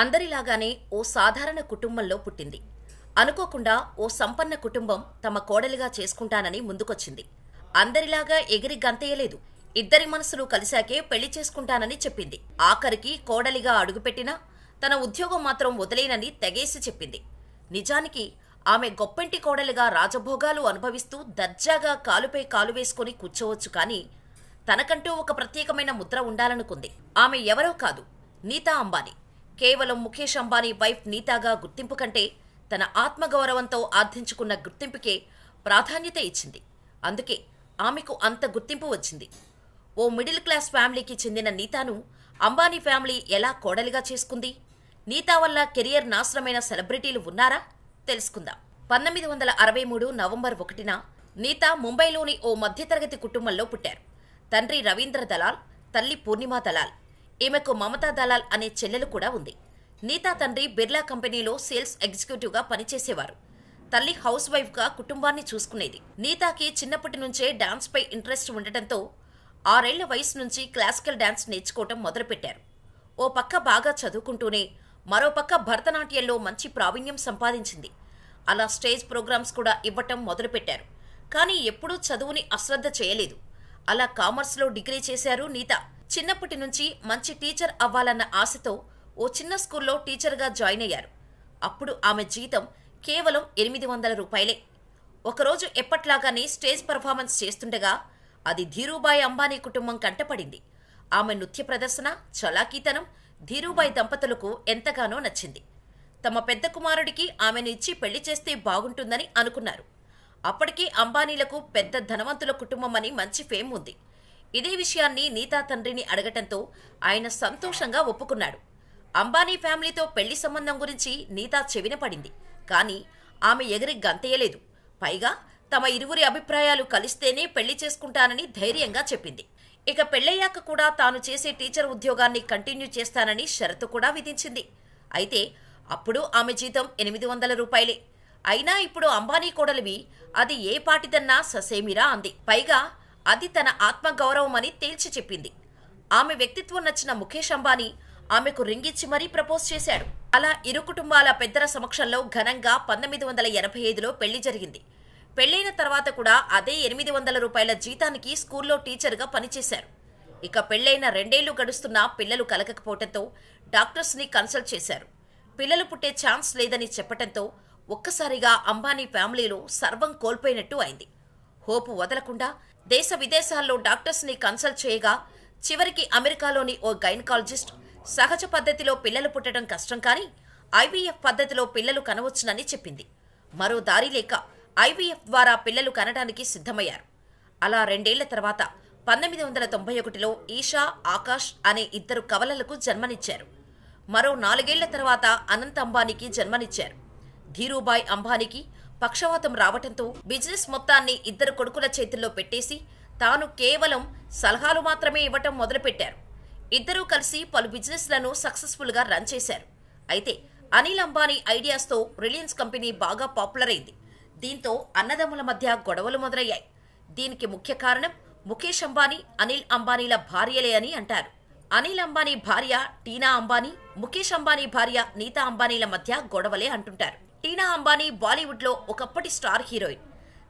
అందరిలాగానే ఓ సాధారణ కుటుంబంలో పుట్టింది అనుకోకుండా ఓ సంపన్న కుటుంబం తమ కోడలిగా చేసుకుంటానని ముందుకొచ్చింది అందరిలాగా ఎగిరి గంతేయలేదు ఇద్దరి మనసులు కలిశాకే పెళ్లి చేసుకుంటానని చెప్పింది ఆఖరికి కోడలిగా అడుగుపెట్టినా తన ఉద్యోగం మాత్రం వదిలేనని తెగేసి చెప్పింది నిజానికి ఆమె గొప్పంటి కోడలిగా రాజభోగాలు అనుభవిస్తూ దర్జాగా కాలుపై కాలు వేసుకుని కూర్చోవచ్చు కానీ తనకంటూ ఒక ప్రత్యేకమైన ముద్ర ఉండాలనుకుంది ఆమె ఎవరో కాదు నీతా అంబానీ కేవలం ముఖేష్ అంబానీ వైఫ్ నీతాగా గుర్తింపు కంటే తన ఆత్మగౌరవంతో ఆర్థించుకున్న గుర్తింపుకే ప్రాధాన్యత ఇచ్చింది అందుకే ఆమెకు అంత గుర్తింపు వచ్చింది ఓ మిడిల్ క్లాస్ ఫ్యామిలీకి చెందిన నీతాను అంబానీ ఫ్యామిలీ ఎలా కోడలిగా చేసుకుంది నీతా వల్ల కెరియర్ నాశనమైన సెలబ్రిటీలు ఉన్నారా తెలుసుకుందాం పంతొమ్మిది వందల అరవై మూడు నవంబర్ ఒకటిన నీతా ముంబైలోని ఓ మధ్యతరగతి కుటుంబంలో పుట్టారు తండ్రి రవీంద్ర దలాల్ తల్లి పూర్ణిమా దలాల్ ఈమెకు మమతా దలాల్ అనే చెల్లెలు కూడా ఉంది నీతా తండ్రి బిర్లా కంపెనీలో సేల్స్ ఎగ్జిక్యూటివ్గా పనిచేసేవారు తల్లి హౌస్ వైఫ్గా కుటుంబాన్ని చూసుకునేది నీతాకి చిన్నప్పటి నుంచే డాన్స్పై ఇంట్రెస్ట్ ఉండటంతో ఆరేళ్ల వయసు నుంచి క్లాసికల్ డాన్స్ నేర్చుకోవటం మొదలుపెట్టారు ఓ పక్క బాగా చదువుకుంటూనే మరోపక్క భరతనాట్యంలో మంచి ప్రావీణ్యం సంపాదించింది అలా స్టేజ్ ప్రోగ్రామ్స్ కూడా ఇవ్వటం మొదలుపెట్టారు కానీ ఎప్పుడూ చదువుని అశ్రద్ధ చేయలేదు అలా కామర్స్లో డిగ్రీ చేశారు నీత చిన్నప్పటి నుంచి మంచి టీచర్ అవ్వాలన్న ఆశతో ఓ చిన్న స్కూల్లో టీచర్గా జాయిన్ అయ్యారు అప్పుడు ఆమె జీతం కేవలం ఎనిమిది వందల రూపాయలే ఒకరోజు ఎప్పట్లాగానే స్టేజ్ పర్ఫార్మెన్స్ చేస్తుండగా అది ధీరూబాయ్ అంబానీ కుటుంబం కంటపడింది ఆమె నృత్య ప్రదర్శన చలాకీతనం ధీరూబాయ్ దంపతులకు ఎంతగానో నచ్చింది తమ పెద్ద కుమారుడికి ఆమెను ఇచ్చి పెళ్లి చేస్తే బాగుంటుందని అనుకున్నారు అప్పటికీ అంబానీలకు పెద్ద ధనవంతుల కుటుంబం అని మంచి ఫేమ్ ఉంది ఇదే విషయాన్ని నీతా తండ్రిని అడగటంతో ఆయన సంతోషంగా ఒప్పుకున్నాడు అంబానీ ఫ్యామిలీతో పెళ్లి సంబంధం గురించి నీతా చెవిన పడింది కానీ ఆమె ఎగిరి గంతేయలేదు పైగా తమ ఇరువురి అభిప్రాయాలు కలిస్తేనే పెళ్లి చేసుకుంటానని ధైర్యంగా చెప్పింది ఇక పెళ్ళయ్యాక కూడా తాను చేసే టీచర్ ఉద్యోగాన్ని కంటిన్యూ చేస్తానని షరతు కూడా విధించింది అయితే అప్పుడు ఆమె జీతం ఎనిమిది వందల రూపాయలే అయినా ఇప్పుడు అంబానీ కోడలివి అది ఏ పాటిదన్నా ససేమిరా అంది పైగా అది తన ఆత్మగౌరవమని తేల్చి చెప్పింది ఆమె వ్యక్తిత్వం నచ్చిన ముఖేష్ అంబానీ ఆమెకు రింగిచ్చి మరీ ప్రపోజ్ చేశాడు అలా ఇరు కుటుంబాల పెద్దల సమక్షంలో ఘనంగా పంతొమ్మిది వందల ఎనభై ఐదులో పెళ్లి జరిగింది పెళ్లైన తర్వాత కూడా అదే ఎనిమిది వందల రూపాయల జీతానికి స్కూల్లో టీచర్గా పనిచేశారు ఇక పెళ్లైన రెండేళ్లు గడుస్తున్నా పిల్లలు కలగకపోవటంతో డాక్టర్స్ని కన్సల్ట్ చేశారు పిల్లలు పుట్టే ఛాన్స్ లేదని చెప్పటంతో ఒక్కసారిగా అంబానీ ఫ్యామిలీలో సర్వం కోల్పోయినట్టు అయింది హోపు వదలకుండా దేశ విదేశాల్లో డాక్టర్స్ని కన్సల్ట్ చేయగా చివరికి అమెరికాలోని ఓ గైనకాలజిస్ట్ సహజ పద్ధతిలో పిల్లలు పుట్టడం కష్టం కానీ ఐవీఎఫ్ పద్ధతిలో పిల్లలు కనవచ్చునని చెప్పింది మరో దారి లేక ఐవీఎఫ్ ద్వారా పిల్లలు కనడానికి సిద్ధమయ్యారు అలా రెండేళ్ల తర్వాత పంతొమ్మిది వందల తొంభై ఒకటిలో ఈషా ఆకాష్ అనే ఇద్దరు కవలలకు జన్మనిచ్చారు మరో నాలుగేళ్ల తర్వాత అనంత్ అంబానీకి జన్మనిచ్చారు ధీరూభాయ్ అంబానీకి పక్షవాతం రావటంతో బిజినెస్ మొత్తాన్ని ఇద్దరు కొడుకుల చేతుల్లో పెట్టేసి తాను కేవలం సలహాలు మాత్రమే ఇవ్వటం మొదలుపెట్టారు ఇద్దరూ కలిసి పలు బిజినెస్లను సక్సెస్ఫుల్గా రన్ చేశారు అయితే అనిల్ అంబానీ ఐడియాస్తో రిలయన్స్ కంపెనీ బాగా పాపులర్ అయింది దీంతో అన్నదమ్ముల మధ్య గొడవలు మొదలయ్యాయి దీనికి ముఖ్య కారణం ముఖేష్ అంబానీ అనిల్ అంబానీల భార్యలే అని అంటారు అనిల్ అంబానీ భార్య టీనా అంబానీ ముఖేష్ అంబానీ భార్య నీతా అంబానీల మధ్య గొడవలే అంటుంటారు టీనా అంబానీ బాలీవుడ్లో ఒకప్పటి స్టార్ హీరోయిన్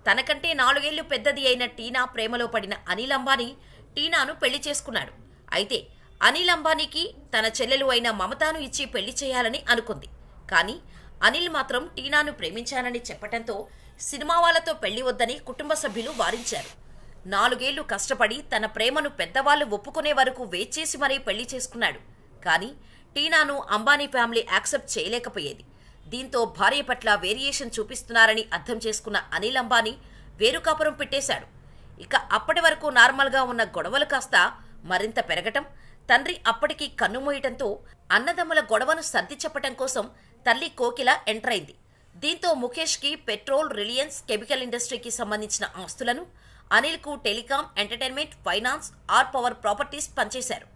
తనకంటే నాలుగేళ్లు పెద్దది అయిన టీనా ప్రేమలో పడిన అనిల్ అంబానీ టీనాను పెళ్లి చేసుకున్నాడు అయితే అనిల్ అంబానీకి తన చెల్లెలు అయిన మమతాను ఇచ్చి పెళ్లి చేయాలని అనుకుంది కానీ అనిల్ మాత్రం టీనాను ప్రేమించానని చెప్పడంతో సినిమా వాళ్లతో పెళ్లి వద్దని కుటుంబ సభ్యులు వారించారు నాలుగేళ్లు కష్టపడి తన ప్రేమను పెద్దవాళ్లు ఒప్పుకునే వరకు వేచేసి మరీ పెళ్లి చేసుకున్నాడు కానీ టీనాను అంబానీ ఫ్యామిలీ యాక్సెప్ట్ చేయలేకపోయేది దీంతో భార్య పట్ల వేరియేషన్ చూపిస్తున్నారని అర్థం చేసుకున్న అనిల్ అంబానీ వేరుకాపురం పెట్టేశాడు ఇక అప్పటి వరకు నార్మల్గా ఉన్న గొడవలు కాస్త మరింత పెరగటం తండ్రి అప్పటికి కన్నుమూయటంతో అన్నదమ్ముల గొడవను సర్ది చెప్పటం కోసం తల్లి కోకిల ఎంటర్ అయింది దీంతో ముఖేష్కి పెట్రోల్ రిలయన్స్ కెమికల్ ఇండస్ట్రీకి సంబంధించిన ఆస్తులను అనిల్కు telecom entertainment finance R power properties పనిచేశారు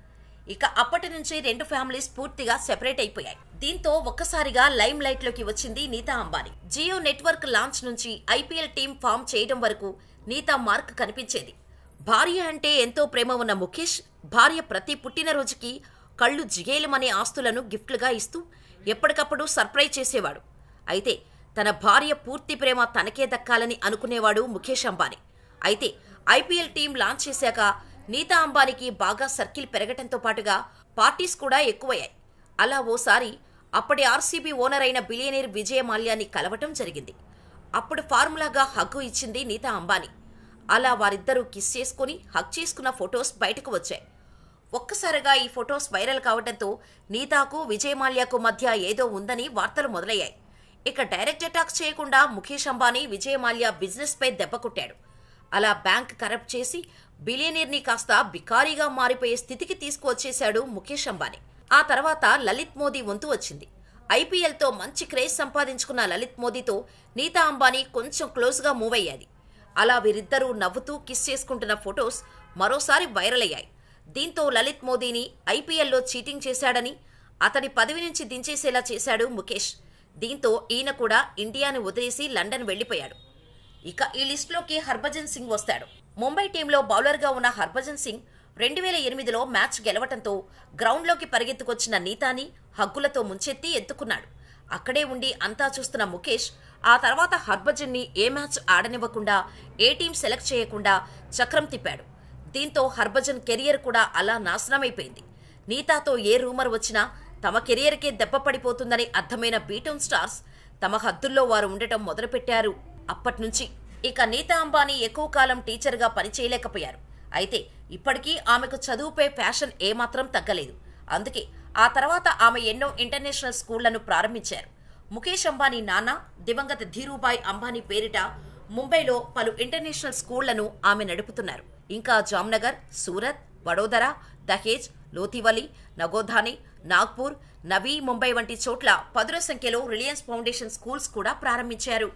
ఇక అప్పటి నుంచి రెండు ఫ్యామిలీస్ పూర్తిగా సెపరేట్ అయిపోయాయి దీంతో ఒక్కసారిగా లైమ్ లైట్ లోకి వచ్చింది నీతా అంబానీ జియో నెట్వర్క్ లాంచ్ నుంచి ఐపీఎల్ టీం ఫామ్ చేయడం వరకు నీతా మార్క్ కనిపించేది భార్య అంటే ఎంతో ప్రేమ ఉన్న ముఖేష్ భార్య ప్రతి పుట్టినరోజుకి కళ్ళు జిగేలమనే ఆస్తులను గిఫ్ట్లుగా ఇస్తూ ఎప్పటికప్పుడు సర్ప్రైజ్ చేసేవాడు అయితే తన భార్య పూర్తి ప్రేమ తనకే దక్కాలని అనుకునేవాడు ముఖేష్ అంబానీ అయితే ఐపీఎల్ టీం లాంచ్ చేశాక నీతా అంబానీకి బాగా సర్కిల్ పెరగటంతో పాటుగా పార్టీస్ కూడా ఎక్కువయ్యాయి అలా ఓసారి అప్పటి ఆర్సీబీ ఓనర్ అయిన బిలియనీర్ విజయ మాల్యాన్ని కలవటం జరిగింది అప్పుడు ఫార్ములాగా హగ్గు ఇచ్చింది నీతా అంబానీ అలా వారిద్దరూ కిస్ చేసుకుని హగ్ చేసుకున్న ఫొటోస్ బయటకు వచ్చాయి ఒక్కసారిగా ఈ ఫొటోస్ వైరల్ కావడంతో నీతాకు విజయ్ మాల్యాకు మధ్య ఏదో ఉందని వార్తలు మొదలయ్యాయి ఇక డైరెక్ట్ అటాక్ చేయకుండా ముఖేష్ అంబానీ విజయ్ మాల్యా బిజినెస్పై దెబ్బకొట్టాడు అలా బ్యాంక్ కరప్ట్ చేసి బిలియనీర్ని కాస్త బికారీగా మారిపోయే స్థితికి తీసుకువచ్చేశాడు ముఖేష్ అంబానీ ఆ తర్వాత లలిత్ మోదీ వంతు వచ్చింది ఐపీఎల్తో మంచి క్రేజ్ సంపాదించుకున్న లలిత్ మోదీతో నీతా అంబానీ కొంచెం క్లోజ్గా మూవ్ అయ్యాది అలా వీరిద్దరూ నవ్వుతూ కిస్ చేసుకుంటున్న ఫొటోస్ మరోసారి వైరల్ అయ్యాయి దీంతో లలిత్ మోదీని ఐపీఎల్లో చీటింగ్ చేశాడని అతని పదవి నుంచి దించేసేలా చేశాడు ముఖేష్ దీంతో ఈయన కూడా ఇండియాను వదిలేసి లండన్ వెళ్లిపోయాడు ఇక ఈ లిస్టులోకి హర్భజన్ సింగ్ వస్తాడు ముంబై టీంలో బౌలర్గా ఉన్న హర్భజన్ సింగ్ రెండు వేల ఎనిమిదిలో మ్యాచ్ గెలవటంతో గ్రౌండ్లోకి పరిగెత్తుకొచ్చిన నీతాని హగ్గులతో ముంచెత్తి ఎత్తుకున్నాడు అక్కడే ఉండి అంతా చూస్తున్న ముఖేష్ ఆ తర్వాత హర్భజన్ని ఏ మ్యాచ్ ఆడనివ్వకుండా ఏ టీం సెలెక్ట్ చేయకుండా చక్రం తిప్పాడు దీంతో హర్భజన్ కెరియర్ కూడా అలా నాశనమైపోయింది నీతాతో ఏ రూమర్ వచ్చినా తమ కెరియర్కే దెబ్బ పడిపోతుందని అర్థమైన బీటౌన్ స్టార్స్ తమ హద్దుల్లో వారు ఉండటం మొదలుపెట్టారు అప్పటి నుంచి ఇక నీతా అంబానీ ఎక్కువ కాలం టీచర్గా పనిచేయలేకపోయారు అయితే ఇప్పటికీ ఆమెకు చదువుపై ఫ్యాషన్ ఏమాత్రం తగ్గలేదు అందుకే ఆ తర్వాత ఆమె ఎన్నో ఇంటర్నేషనల్ స్కూళ్లను ప్రారంభించారు ముఖేష్ అంబానీ నాన్న దివంగత ధీరూభాయ్ అంబానీ పేరిట ముంబైలో పలు ఇంటర్నేషనల్ స్కూళ్లను ఆమె నడుపుతున్నారు ఇంకా జామ్నగర్ సూరత్ వడోదర దహేజ్ లోతివలి నగోధాని నాగ్పూర్ నవీ ముంబై వంటి చోట్ల పదుల సంఖ్యలో రిలయన్స్ ఫౌండేషన్ స్కూల్స్ కూడా ప్రారంభించారు